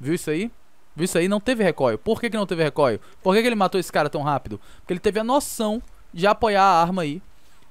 Viu isso aí? Viu isso aí? Não teve recoil. Por que, que não teve recoil? Por que, que ele matou esse cara tão rápido? Porque ele teve a noção de apoiar a arma aí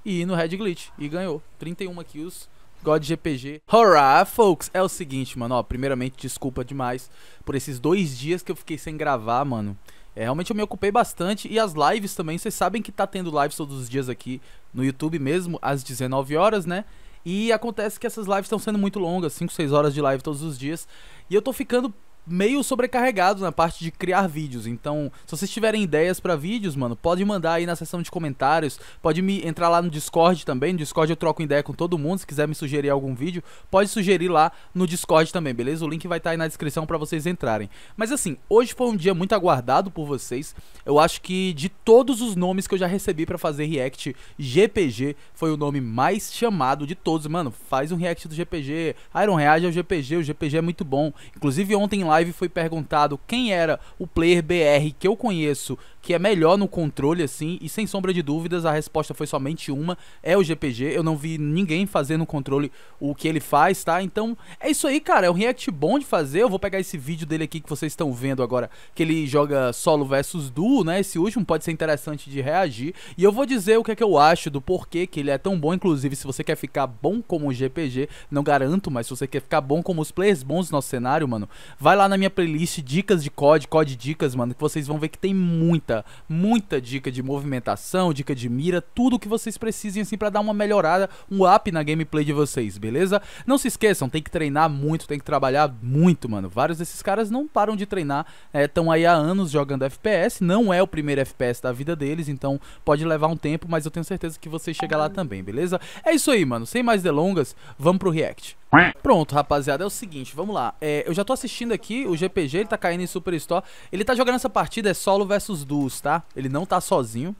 e ir no Red Glitch. E ganhou. 31 kills. God GPG. Hurrah, folks! É o seguinte, mano, ó, primeiramente, desculpa demais por esses dois dias que eu fiquei sem gravar, mano. É, realmente eu me ocupei bastante e as lives também, vocês sabem que tá tendo lives todos os dias aqui no YouTube mesmo, às 19 horas, né? E acontece que essas lives estão sendo muito longas, 5, 6 horas de live todos os dias. E eu tô ficando meio sobrecarregado na parte de criar vídeos. Então, se vocês tiverem ideias para vídeos, mano, pode mandar aí na seção de comentários. Pode me entrar lá no Discord também. No Discord eu troco ideia com todo mundo. Se quiser me sugerir algum vídeo, pode sugerir lá no Discord também, beleza? O link vai estar tá aí na descrição para vocês entrarem. Mas assim, hoje foi um dia muito aguardado por vocês. Eu acho que de todos os nomes que eu já recebi para fazer react, GPG foi o nome mais chamado de todos. Mano, faz um react do GPG. Iron reage é o GPG, o GPG é muito bom. Inclusive ontem lá live foi perguntado quem era o player BR que eu conheço que é melhor no controle, assim, e sem sombra de dúvidas a resposta foi somente uma: é o GPG. Eu não vi ninguém fazendo no controle o que ele faz, tá? Então é isso aí, cara. É um react bom de fazer. Eu vou pegar esse vídeo dele aqui que vocês estão vendo agora, que ele joga solo versus duo, né? Esse último pode ser interessante de reagir. E eu vou dizer o que é que eu acho do porquê que ele é tão bom. Inclusive, se você quer ficar bom como o GPG, não garanto, mas se você quer ficar bom como os players bons do nosso cenário, mano, vai lá na minha playlist Dicas de COD, COD Dicas, mano, que vocês vão ver que tem muita, muita dica de movimentação, dica de mira, tudo o que vocês precisem, assim, para dar uma melhorada, um up na gameplay de vocês, beleza? Não se esqueçam, tem que treinar muito, tem que trabalhar muito, mano. Vários desses caras não param de treinar, estão é, aí há anos jogando FPS, não é o primeiro FPS da vida deles, então pode levar um tempo, mas eu tenho certeza que você chega lá também, beleza? É isso aí, mano, sem mais delongas, vamos pro React. Pronto, rapaziada, é o seguinte, vamos lá. É, eu já tô assistindo aqui, o GPG, ele tá caindo em Superstore. Ele tá jogando essa partida, é solo versus duos, tá? Ele não tá sozinho.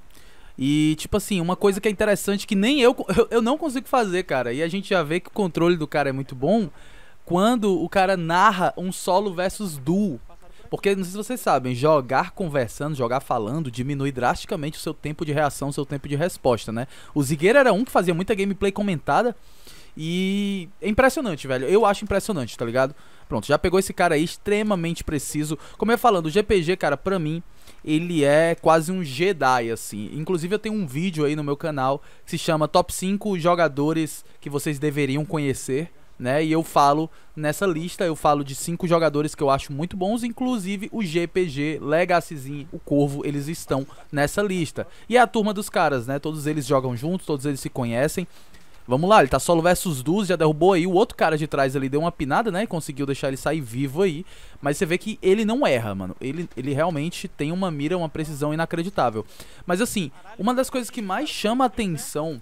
E, tipo assim, uma coisa que é interessante que nem eu, eu, eu não consigo fazer, cara. E a gente já vê que o controle do cara é muito bom quando o cara narra um solo versus duo. Porque, não sei se vocês sabem, jogar conversando, jogar falando, diminui drasticamente o seu tempo de reação, o seu tempo de resposta, né? O Zigueira era um que fazia muita gameplay comentada, e é impressionante, velho. Eu acho impressionante, tá ligado? Pronto, já pegou esse cara aí, extremamente preciso. Como eu ia falando, o GPG, cara, pra mim, ele é quase um Jedi, assim. Inclusive, eu tenho um vídeo aí no meu canal que se chama Top 5 Jogadores que vocês deveriam conhecer. Né? E eu falo nessa lista, eu falo de cinco jogadores que eu acho muito bons, inclusive o GPG, Legacyzinho, o Corvo, eles estão nessa lista. E é a turma dos caras, né? Todos eles jogam juntos, todos eles se conhecem. Vamos lá, ele tá solo versus duas, já derrubou aí o outro cara de trás ali, deu uma pinada, né? Conseguiu deixar ele sair vivo aí. Mas você vê que ele não erra, mano. Ele, ele realmente tem uma mira, uma precisão inacreditável. Mas assim, uma das coisas que mais chama atenção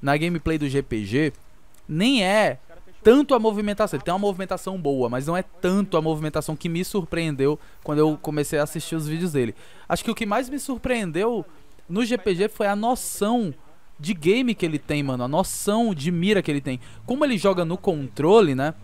na gameplay do GPG nem é tanto a movimentação. Ele tem uma movimentação boa, mas não é tanto a movimentação que me surpreendeu quando eu comecei a assistir os vídeos dele. Acho que o que mais me surpreendeu no GPG foi a noção de game que ele tem, mano, a noção de mira que ele tem. Como ele joga no controle, né?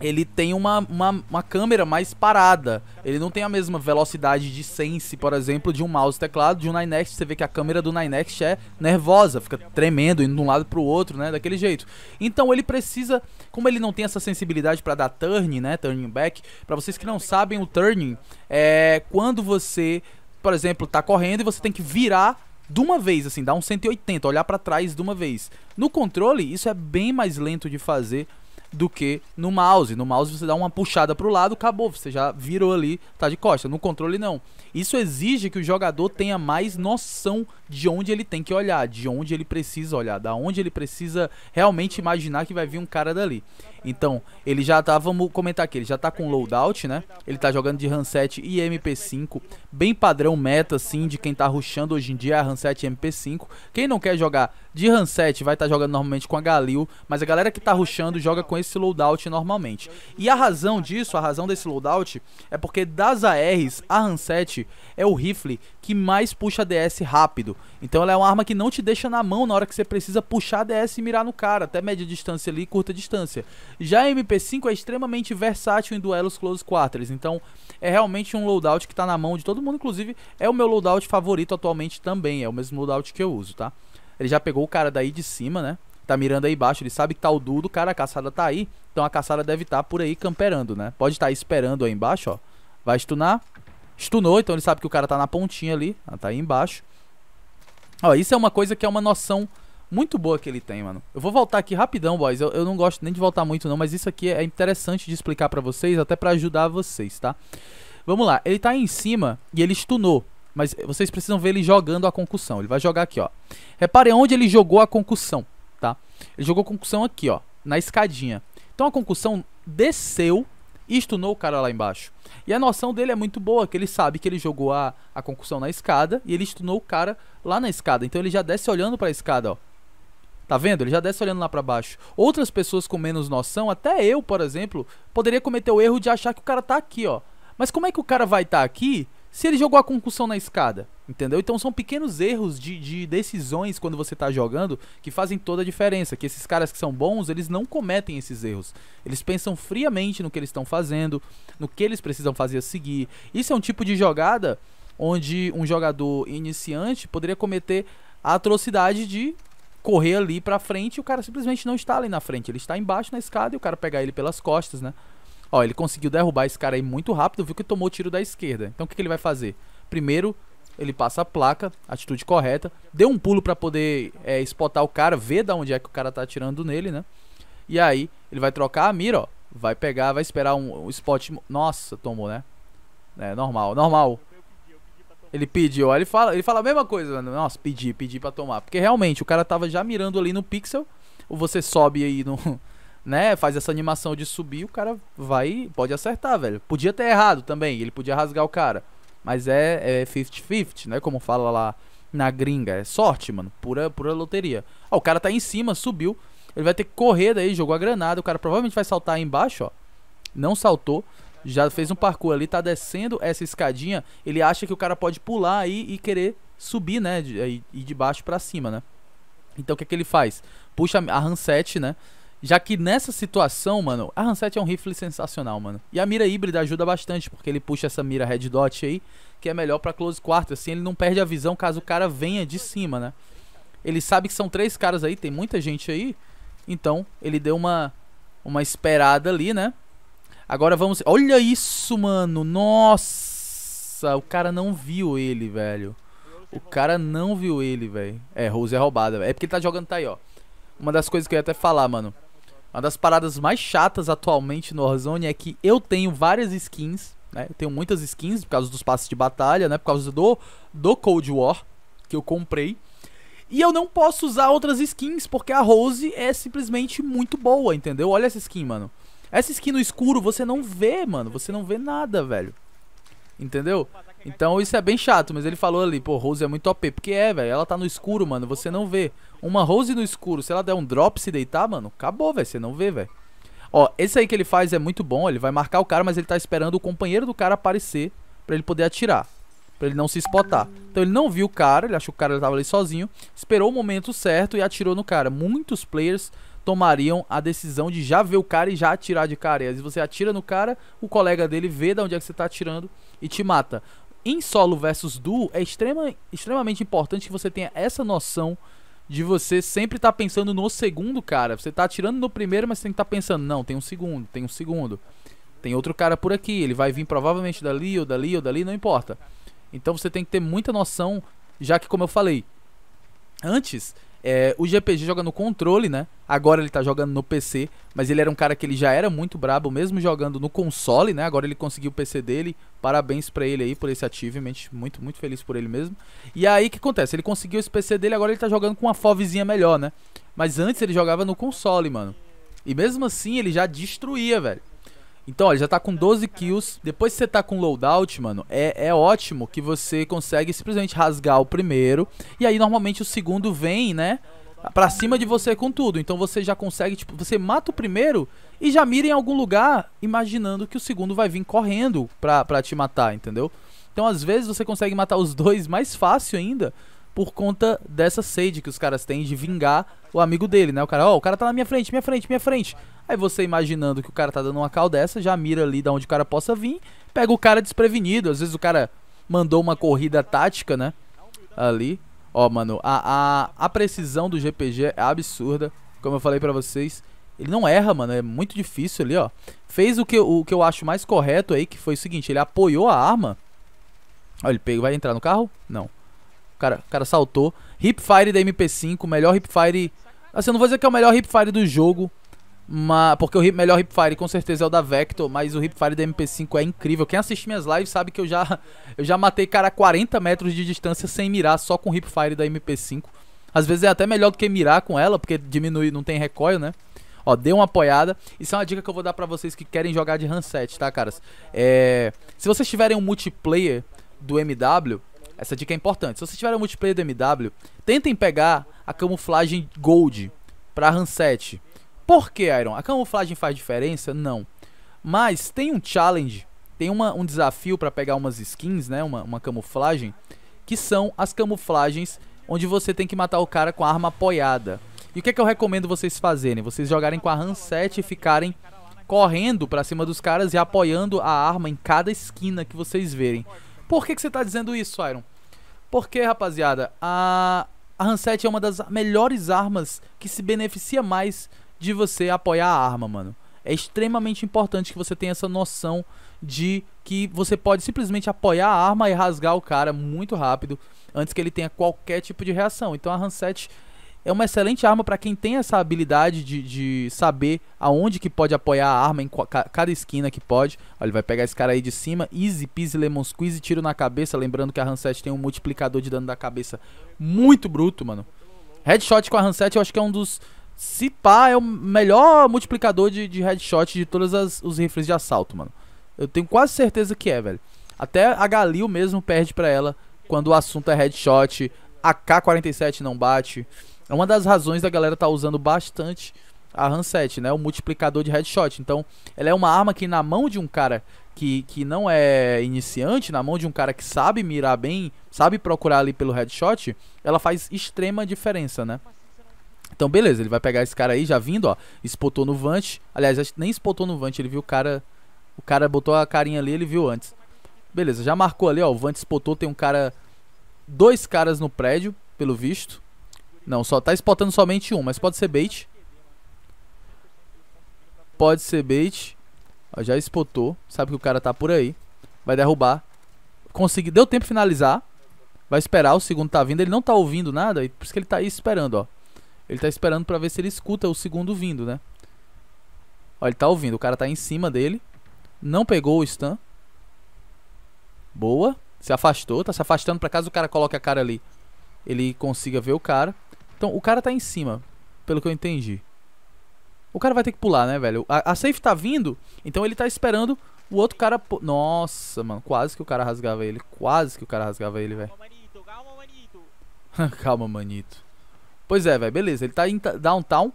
Ele tem uma, uma, uma câmera mais parada. Ele não tem a mesma velocidade de sense, por exemplo, de um mouse teclado. De um Ninext, você vê que a câmera do Ninext é nervosa, fica tremendo, indo de um lado pro outro, né? Daquele jeito. Então ele precisa. Como ele não tem essa sensibilidade para dar turn, né? Turning back. para vocês que não sabem, o turning é quando você por exemplo, tá correndo e você tem que virar de uma vez, assim, dar um 180, olhar para trás de uma vez. No controle, isso é bem mais lento de fazer, do que no mouse. No mouse você dá uma puxada para o lado, acabou, você já virou ali, tá de costa. No controle não. Isso exige que o jogador tenha mais noção de onde ele tem que olhar, de onde ele precisa olhar, da onde ele precisa realmente imaginar que vai vir um cara dali. Então, ele já tá, vamos comentar aqui, ele já tá com loadout, né? Ele tá jogando de handset e MP5, bem padrão meta assim de quem tá rushando hoje em dia é handset e MP5. Quem não quer jogar de Hanset vai estar tá jogando normalmente com a Galil, mas a galera que está rushando joga com esse loadout normalmente. E a razão disso, a razão desse loadout, é porque das ARs, a Hanset é o rifle que mais puxa DS rápido. Então ela é uma arma que não te deixa na mão na hora que você precisa puxar DS e mirar no cara, até média distância ali, curta distância. Já a MP5 é extremamente versátil em duelos close quarters, então é realmente um loadout que está na mão de todo mundo, inclusive é o meu loadout favorito atualmente também, é o mesmo loadout que eu uso, tá? Ele já pegou o cara daí de cima, né? Tá mirando aí embaixo, ele sabe que tá o dudo, cara, a caçada tá aí. Então a caçada deve estar tá por aí camperando, né? Pode estar tá esperando aí embaixo, ó. Vai stunar. Stunou, então ele sabe que o cara tá na pontinha ali. Tá aí embaixo. Ó, isso é uma coisa que é uma noção muito boa que ele tem, mano. Eu vou voltar aqui rapidão, boys. Eu, eu não gosto nem de voltar muito, não, mas isso aqui é interessante de explicar pra vocês, até pra ajudar vocês, tá? Vamos lá, ele tá em cima e ele stunou mas vocês precisam ver ele jogando a concussão. Ele vai jogar aqui, ó. Reparem onde ele jogou a concussão, tá? Ele jogou a concussão aqui, ó, na escadinha. Então a concussão desceu e estunou o cara lá embaixo. E a noção dele é muito boa, que ele sabe que ele jogou a, a concussão na escada e ele estunou o cara lá na escada. Então ele já desce olhando para a escada, ó. Tá vendo? Ele já desce olhando lá para baixo. Outras pessoas com menos noção, até eu, por exemplo, poderia cometer o erro de achar que o cara tá aqui, ó. Mas como é que o cara vai estar tá aqui se ele jogou a concussão na escada, entendeu? Então são pequenos erros de, de decisões quando você está jogando que fazem toda a diferença. Que esses caras que são bons, eles não cometem esses erros. Eles pensam friamente no que eles estão fazendo, no que eles precisam fazer a seguir. Isso é um tipo de jogada onde um jogador iniciante poderia cometer a atrocidade de correr ali para frente e o cara simplesmente não está ali na frente, ele está embaixo na escada e o cara pegar ele pelas costas, né? Ó, ele conseguiu derrubar esse cara aí muito rápido, viu que tomou o tiro da esquerda. Então o que, que ele vai fazer? Primeiro, ele passa a placa, atitude correta, deu um pulo para poder é, spotar o cara, ver da onde é que o cara tá atirando nele, né? E aí, ele vai trocar a mira, ó. Vai pegar, vai esperar um, um spot. Nossa, tomou, né? É normal, normal. Ele pediu, ele fala, ele fala a mesma coisa, mano. Nossa, pedi, pedi pra tomar. Porque realmente o cara tava já mirando ali no pixel. Ou você sobe aí no, né, faz essa animação de subir, o cara vai, pode acertar, velho. Podia ter errado também, ele podia rasgar o cara. Mas é 50-50, é né, como fala lá na gringa, é sorte, mano, pura, pura loteria. Ó, o cara tá em cima, subiu, ele vai ter que correr daí, jogou a granada, o cara provavelmente vai saltar aí embaixo, ó. Não saltou, já fez um parkour ali, tá descendo essa escadinha, ele acha que o cara pode pular aí e querer subir, né, e de, de baixo para cima, né. Então o que é que ele faz? Puxa a handset, né? Já que nessa situação, mano, a Hanset é um rifle sensacional, mano. E a mira híbrida ajuda bastante, porque ele puxa essa mira red dot aí, que é melhor para close quarto, assim ele não perde a visão caso o cara venha de cima, né? Ele sabe que são três caras aí, tem muita gente aí, então ele deu uma uma esperada ali, né? Agora vamos, olha isso, mano. Nossa, o cara não viu ele, velho. O cara não viu ele, velho. É, Rose é roubada, velho. É porque ele tá jogando tá aí, ó. Uma das coisas que eu ia até falar, mano. Uma das paradas mais chatas atualmente no Warzone é que eu tenho várias skins, né? Eu tenho muitas skins por causa dos passes de batalha, né? Por causa do, do Cold War que eu comprei. E eu não posso usar outras skins, porque a Rose é simplesmente muito boa, entendeu? Olha essa skin, mano. Essa skin no escuro você não vê, mano. Você não vê nada, velho. Entendeu? Então isso é bem chato, mas ele falou ali, pô, Rose é muito OP, porque é, velho, ela tá no escuro, mano, você não vê. Uma Rose no escuro, se ela der um drop se deitar, mano, acabou, velho, você não vê, velho. Ó, esse aí que ele faz é muito bom, ele vai marcar o cara, mas ele tá esperando o companheiro do cara aparecer pra ele poder atirar. Pra ele não se spotar. Então ele não viu o cara, ele achou que o cara tava ali sozinho, esperou o momento certo e atirou no cara. Muitos players tomariam a decisão de já ver o cara e já atirar de cara. E às vezes você atira no cara, o colega dele vê de onde é que você tá atirando e te mata em solo versus duo, é extrema, extremamente importante que você tenha essa noção de você sempre estar tá pensando no segundo cara. Você tá atirando no primeiro, mas você tem que estar tá pensando, não, tem um segundo, tem um segundo. Tem outro cara por aqui, ele vai vir provavelmente dali ou dali ou dali, não importa. Então você tem que ter muita noção, já que como eu falei, antes é, o GPG joga no controle, né? Agora ele tá jogando no PC, mas ele era um cara que ele já era muito brabo, mesmo jogando no console, né? Agora ele conseguiu o PC dele. Parabéns para ele aí por esse achievement, muito, muito feliz por ele mesmo. E aí o que acontece? Ele conseguiu esse PC dele, agora ele tá jogando com uma FOVzinha melhor, né? Mas antes ele jogava no console, mano. E mesmo assim ele já destruía, velho. Então, ele já tá com 12 kills. Depois que você tá com loadout, mano, é, é ótimo que você consegue simplesmente rasgar o primeiro. E aí, normalmente, o segundo vem, né? Pra cima de você com tudo. Então você já consegue, tipo, você mata o primeiro e já mira em algum lugar, imaginando que o segundo vai vir correndo pra, pra te matar, entendeu? Então às vezes você consegue matar os dois mais fácil ainda por conta dessa sede que os caras têm de vingar o amigo dele, né? O cara, ó, oh, o cara tá na minha frente, minha frente, minha frente. Aí você imaginando que o cara tá dando uma cal dessa, já mira ali da onde o cara possa vir, pega o cara desprevenido. Às vezes o cara mandou uma corrida tática, né? Ali. Ó, mano, a, a, a precisão do GPG é absurda, como eu falei pra vocês. Ele não erra, mano, é muito difícil ali, ó. Fez o que, o que eu acho mais correto aí, que foi o seguinte, ele apoiou a arma. Ó, ele pegou, vai entrar no carro? Não cara, o cara saltou. Hipfire da MP5, melhor hipfire... Assim, eu não vou dizer que é o melhor hipfire do jogo, mas, porque o hip, melhor hipfire com certeza é o da Vector, mas o hipfire da MP5 é incrível. Quem assiste minhas lives sabe que eu já, eu já matei cara a 40 metros de distância sem mirar, só com o hipfire da MP5. Às vezes é até melhor do que mirar com ela, porque diminui, não tem recoil, né? Ó, dê uma apoiada. Isso é uma dica que eu vou dar pra vocês que querem jogar de handset, tá, caras? É, se vocês tiverem um multiplayer do MW, essa dica é importante. Se você tiver um multiplayer do MW, tentem pegar a camuflagem Gold para RAM 7. Por que, Iron? A camuflagem faz diferença? Não. Mas tem um challenge, tem uma, um desafio para pegar umas skins, né? Uma, uma camuflagem, que são as camuflagens onde você tem que matar o cara com a arma apoiada. E o que, é que eu recomendo vocês fazerem? Vocês jogarem com a RAM 7 e ficarem correndo para cima dos caras e apoiando a arma em cada esquina que vocês verem. Por que, que você está dizendo isso, Iron? Porque, rapaziada, a, a Hanset é uma das melhores armas que se beneficia mais de você apoiar a arma, mano. É extremamente importante que você tenha essa noção de que você pode simplesmente apoiar a arma e rasgar o cara muito rápido antes que ele tenha qualquer tipo de reação. Então a Hanset é uma excelente arma para quem tem essa habilidade de, de, saber aonde que pode apoiar a arma em cada esquina que pode. Olha, ele vai pegar esse cara aí de cima, easy peasy lemon squeeze, tiro na cabeça, lembrando que a Hanset tem um multiplicador de dano da cabeça muito bruto, mano. Headshot com a Hanset eu acho que é um dos, se pá, é o melhor multiplicador de, de headshot de todos as, os rifles de assalto, mano. Eu tenho quase certeza que é, velho. Até a Galil mesmo perde pra ela quando o assunto é headshot, AK-47 não bate... É uma das razões da galera tá usando bastante a Hanset, né? O multiplicador de headshot. Então, ela é uma arma que na mão de um cara que, que não é iniciante, na mão de um cara que sabe mirar bem, sabe procurar ali pelo headshot, ela faz extrema diferença, né? Então, beleza, ele vai pegar esse cara aí, já vindo, ó. Espotou no Vant. Aliás, nem espotou no Vant, ele viu o cara. O cara botou a carinha ali, ele viu antes. Beleza, já marcou ali, ó. O Vant espotou, tem um cara. Dois caras no prédio, pelo visto. Não, só tá spotando somente um, mas pode ser bait. Pode ser bait. Ó, já spotou. Sabe que o cara tá por aí. Vai derrubar. Consegui... Deu tempo de finalizar. Vai esperar, o segundo tá vindo. Ele não tá ouvindo nada, por isso que ele tá aí esperando, ó. Ele tá esperando pra ver se ele escuta o segundo vindo, né? Ó, ele tá ouvindo. O cara tá em cima dele. Não pegou o stun. Boa. Se afastou. Tá se afastando pra caso o cara coloque a cara ali. Ele consiga ver o cara. Então, o cara tá em cima, pelo que eu entendi. O cara vai ter que pular, né, velho? A, a safe tá vindo, então ele tá esperando o outro cara... Nossa, mano, quase que o cara rasgava ele. Quase que o cara rasgava ele, velho. calma, manito. Calma, manito. Pois é, velho, beleza. Ele tá em downtown,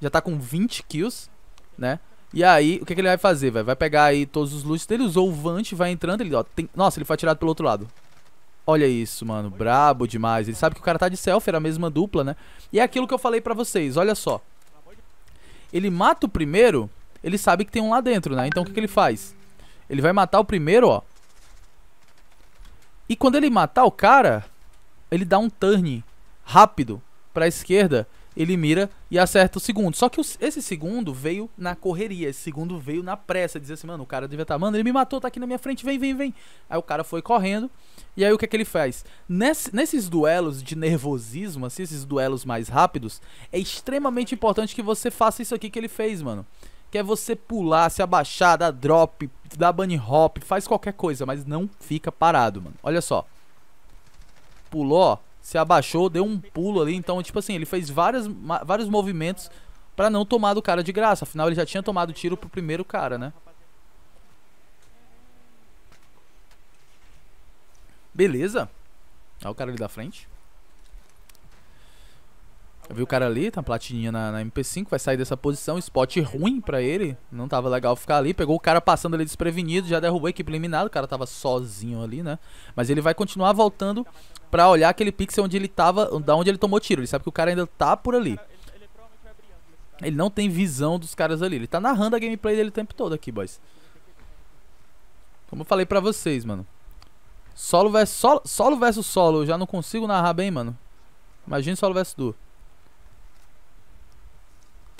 já tá com 20 kills, né? E aí, o que, que ele vai fazer, velho? Vai pegar aí todos os loots dele, usou o Vant, vai entrando, ele, ó, tem... Nossa, ele foi atirado pelo outro lado. Olha isso, mano. Brabo demais. Ele sabe que o cara tá de selfie, era a mesma dupla, né? E é aquilo que eu falei pra vocês, olha só. Ele mata o primeiro, ele sabe que tem um lá dentro, né? Então o que, que ele faz? Ele vai matar o primeiro, ó. E quando ele matar o cara, ele dá um turn rápido pra esquerda ele mira e acerta o segundo. Só que esse segundo veio na correria, esse segundo veio na pressa, dizer assim, mano, o cara devia estar, tá, mano, ele me matou, tá aqui na minha frente, vem, vem, vem. Aí o cara foi correndo, e aí o que é que ele faz? nesses duelos de nervosismo, assim, esses duelos mais rápidos, é extremamente importante que você faça isso aqui que ele fez, mano. Que é você pular, se abaixar, dar drop, dar bunny hop, faz qualquer coisa, mas não fica parado, mano. Olha só. Pulou, se abaixou, deu um pulo ali. Então, tipo assim, ele fez várias, vários movimentos para não tomar do cara de graça. Afinal, ele já tinha tomado tiro pro primeiro cara, né? Beleza. Olha o cara ali da frente. Eu vi o cara ali, tá platininha na, na, MP5, vai sair dessa posição, spot ruim pra ele, não tava legal ficar ali, pegou o cara passando ali desprevenido, já derrubou a equipe eliminada, o cara tava sozinho ali, né? Mas ele vai continuar voltando pra olhar aquele pixel onde ele tava, da onde ele tomou tiro, ele sabe que o cara ainda tá por ali. Ele não tem visão dos caras ali, ele tá narrando a gameplay dele o tempo todo aqui, boys. Como eu falei pra vocês, mano. Solo versus solo, solo versus solo, eu já não consigo narrar bem, mano. Imagina solo versus duo.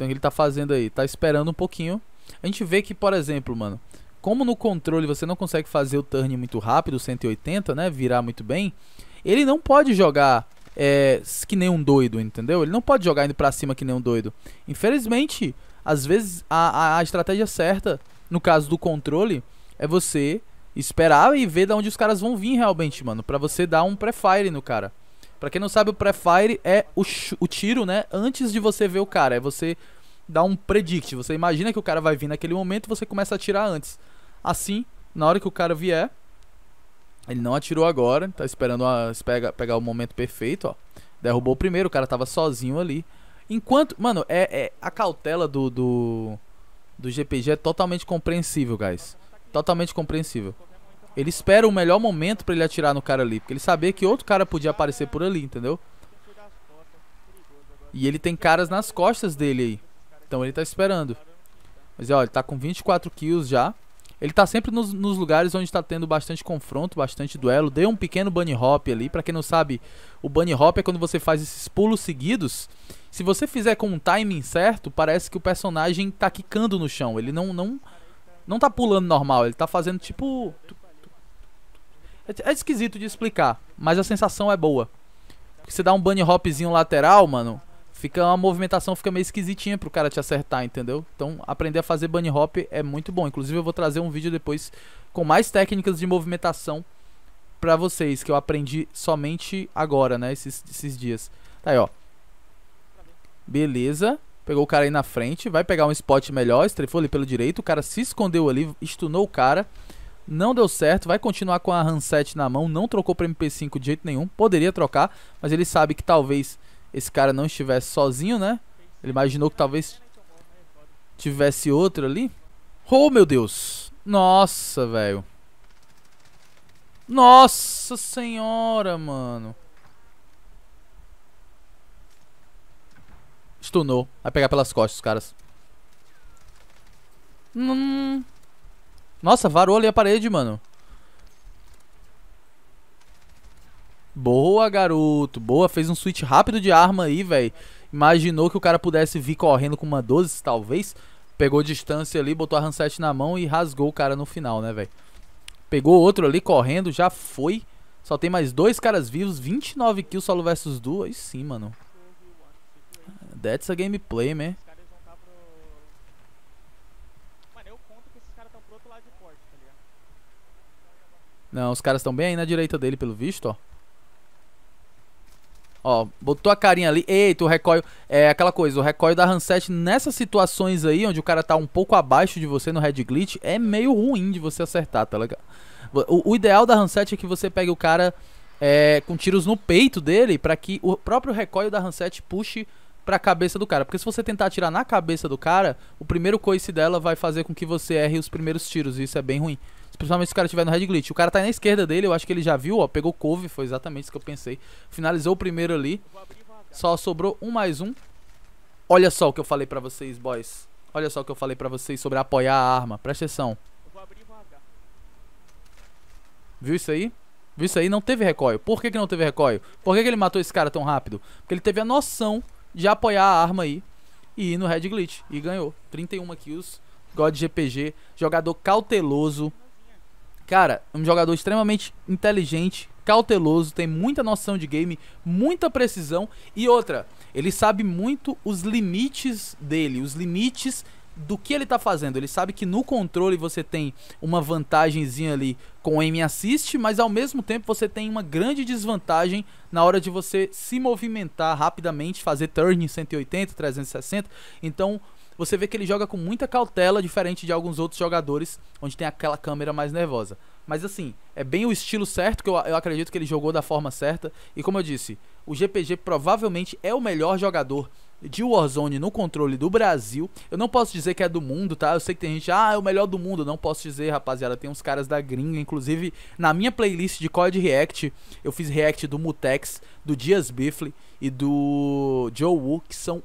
Então ele tá fazendo aí, tá esperando um pouquinho. A gente vê que, por exemplo, mano, como no controle você não consegue fazer o turn muito rápido, 180, né, virar muito bem, ele não pode jogar é, que nem um doido, entendeu? Ele não pode jogar indo pra cima que nem um doido. Infelizmente, às vezes a, a, a estratégia certa, no caso do controle, é você esperar e ver de onde os caras vão vir realmente, mano, pra você dar um prefire no cara. Pra quem não sabe, o prefire é o, o tiro, né? Antes de você ver o cara. É você dar um predict. Você imagina que o cara vai vir naquele momento e você começa a atirar antes. Assim, na hora que o cara vier. Ele não atirou agora. Tá esperando a, pega, pegar o momento perfeito, ó. Derrubou o primeiro, o cara tava sozinho ali. Enquanto. Mano, é, é a cautela do, do. Do GPG é totalmente compreensível, guys. Totalmente compreensível. Ele espera o melhor momento para ele atirar no cara ali. Porque ele sabia que outro cara podia aparecer por ali, entendeu? E ele tem caras nas costas dele aí. Então ele tá esperando. Mas olha, ele tá com 24 kills já. Ele tá sempre nos, nos lugares onde tá tendo bastante confronto, bastante duelo. Deu um pequeno bunny hop ali. Pra quem não sabe, o bunny hop é quando você faz esses pulos seguidos. Se você fizer com um timing certo, parece que o personagem tá quicando no chão. Ele não, não, não tá pulando normal, ele tá fazendo tipo... É, é esquisito de explicar, mas a sensação é boa. Porque você dá um bunny hopzinho lateral, mano, fica uma movimentação fica meio esquisitinha pro cara te acertar, entendeu? Então, aprender a fazer bunny hop é muito bom. Inclusive, eu vou trazer um vídeo depois com mais técnicas de movimentação pra vocês, que eu aprendi somente agora, né, esses, esses dias. Tá aí, ó. Beleza. Pegou o cara aí na frente, vai pegar um spot melhor, estrefou ali pelo direito, o cara se escondeu ali, estunou o cara não deu certo, vai continuar com a handset na mão, não trocou para MP5 de jeito nenhum, poderia trocar, mas ele sabe que talvez esse cara não estivesse sozinho, né? Ele imaginou que talvez tivesse outro ali. Oh, meu Deus! Nossa, velho. Nossa senhora, mano. Stunou. Vai pegar pelas costas os caras. Hum... Nossa, varou ali a parede, mano. Boa, garoto. Boa, fez um switch rápido de arma aí, velho. Imaginou que o cara pudesse vir correndo com uma 12, talvez. Pegou distância ali, botou a handset na mão e rasgou o cara no final, né, velho. Pegou outro ali correndo, já foi. Só tem mais dois caras vivos, 29 kills solo versus duas. Aí sim, mano. That's a gameplay, man. Não, os caras estão bem aí na direita dele, pelo visto, ó. Ó, botou a carinha ali. Eita, o recoil. É aquela coisa, o recoil da handset nessas situações aí, onde o cara tá um pouco abaixo de você no head glitch, é meio ruim de você acertar, tá legal? O, o ideal da handset é que você pegue o cara é, com tiros no peito dele, para que o próprio recoil da handset puxe pra cabeça do cara. Porque se você tentar atirar na cabeça do cara, o primeiro coice dela vai fazer com que você erre os primeiros tiros, e isso é bem ruim. Principalmente se o cara estiver no red glitch. O cara tá aí na esquerda dele, eu acho que ele já viu, ó. Pegou couve, foi exatamente isso que eu pensei. Finalizou o primeiro ali. Só sobrou um mais um. Olha só o que eu falei pra vocês, boys. Olha só o que eu falei pra vocês sobre apoiar a arma. Presta atenção. Viu isso aí? Viu isso aí? Não teve recoil. Por que, que não teve recoil? Por que, que ele matou esse cara tão rápido? Porque ele teve a noção de apoiar a arma aí e ir no Red Glitch. E ganhou. 31 kills. God GPG. Jogador cauteloso Cara, um jogador extremamente inteligente, cauteloso, tem muita noção de game, muita precisão e outra, ele sabe muito os limites dele, os limites do que ele tá fazendo. Ele sabe que no controle você tem uma vantagemzinha ali com o aim assist, mas ao mesmo tempo você tem uma grande desvantagem na hora de você se movimentar rapidamente, fazer turn 180, 360. Então, você vê que ele joga com muita cautela, diferente de alguns outros jogadores, onde tem aquela câmera mais nervosa. Mas assim, é bem o estilo certo, que eu, eu acredito que ele jogou da forma certa. E como eu disse, o GPG provavelmente é o melhor jogador de Warzone no controle do Brasil. Eu não posso dizer que é do mundo, tá? Eu sei que tem gente, ah, é o melhor do mundo. Não posso dizer, rapaziada. Tem uns caras da gringa, inclusive na minha playlist de Code React, eu fiz React do Mutex, do Dias Biffle e do Joe Wu, que são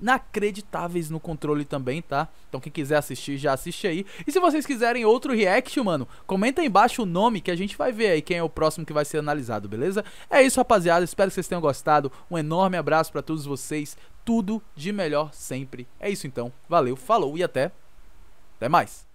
inacreditáveis no controle também, tá? Então quem quiser assistir, já assiste aí. E se vocês quiserem outro react, mano, comenta aí embaixo o nome que a gente vai ver aí quem é o próximo que vai ser analisado, beleza? É isso, rapaziada. Espero que vocês tenham gostado. Um enorme abraço para todos vocês. Tudo de melhor sempre. É isso então. Valeu, falou e até até mais.